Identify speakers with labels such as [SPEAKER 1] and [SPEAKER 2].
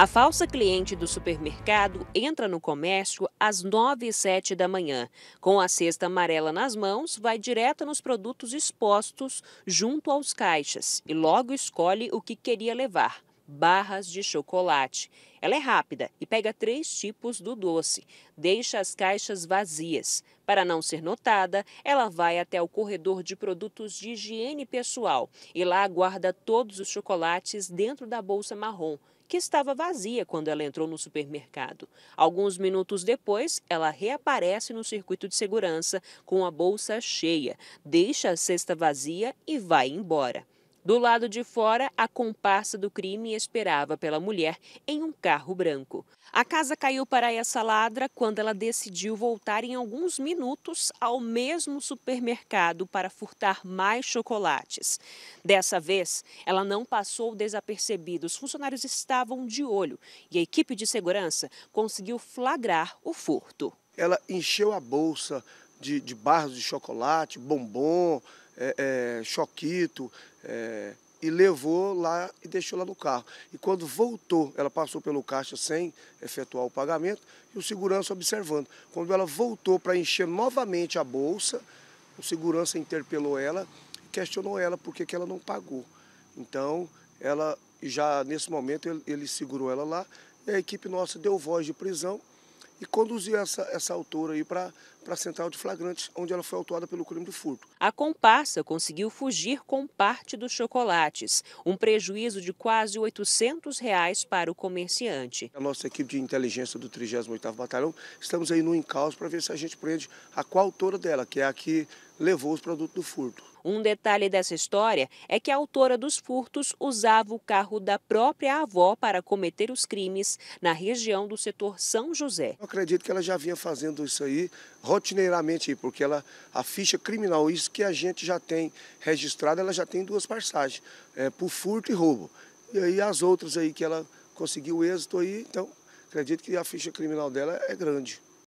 [SPEAKER 1] A falsa cliente do supermercado entra no comércio às 9 e 7 da manhã. Com a cesta amarela nas mãos, vai direto nos produtos expostos junto aos caixas e logo escolhe o que queria levar. Barras de chocolate. Ela é rápida e pega três tipos do doce. Deixa as caixas vazias. Para não ser notada, ela vai até o corredor de produtos de higiene pessoal e lá guarda todos os chocolates dentro da bolsa marrom que estava vazia quando ela entrou no supermercado. Alguns minutos depois, ela reaparece no circuito de segurança com a bolsa cheia, deixa a cesta vazia e vai embora. Do lado de fora, a comparsa do crime esperava pela mulher em um carro branco. A casa caiu para essa ladra quando ela decidiu voltar em alguns minutos ao mesmo supermercado para furtar mais chocolates. Dessa vez, ela não passou desapercebida. Os funcionários estavam de olho e a equipe de segurança conseguiu flagrar o
[SPEAKER 2] furto. Ela encheu a bolsa de, de barras de chocolate, bombom, é, é, choquito, é, e levou lá e deixou lá no carro. E quando voltou, ela passou pelo caixa sem efetuar o pagamento e o segurança observando. Quando ela voltou para encher novamente a bolsa, o segurança interpelou ela e questionou ela por que, que ela não pagou. Então, ela já nesse momento ele, ele segurou ela lá e a equipe nossa deu voz de prisão e conduzir essa, essa autora aí para a central de flagrantes, onde ela foi autuada pelo crime de furto.
[SPEAKER 1] A comparsa conseguiu fugir com parte dos chocolates, um prejuízo de quase 800 reais para o comerciante.
[SPEAKER 2] A nossa equipe de inteligência do 38º Batalhão, estamos aí no encalço para ver se a gente prende a coautora dela, que é a que levou os produtos do furto.
[SPEAKER 1] Um detalhe dessa história é que a autora dos furtos usava o carro da própria avó para cometer os crimes na região do setor São José. Eu
[SPEAKER 2] acredito que ela já vinha fazendo isso aí rotineiramente, porque ela, a ficha criminal, isso que a gente já tem registrado, ela já tem duas passagens é, por furto e roubo. E aí as outras aí que ela conseguiu êxito aí, então acredito que a ficha criminal dela é grande.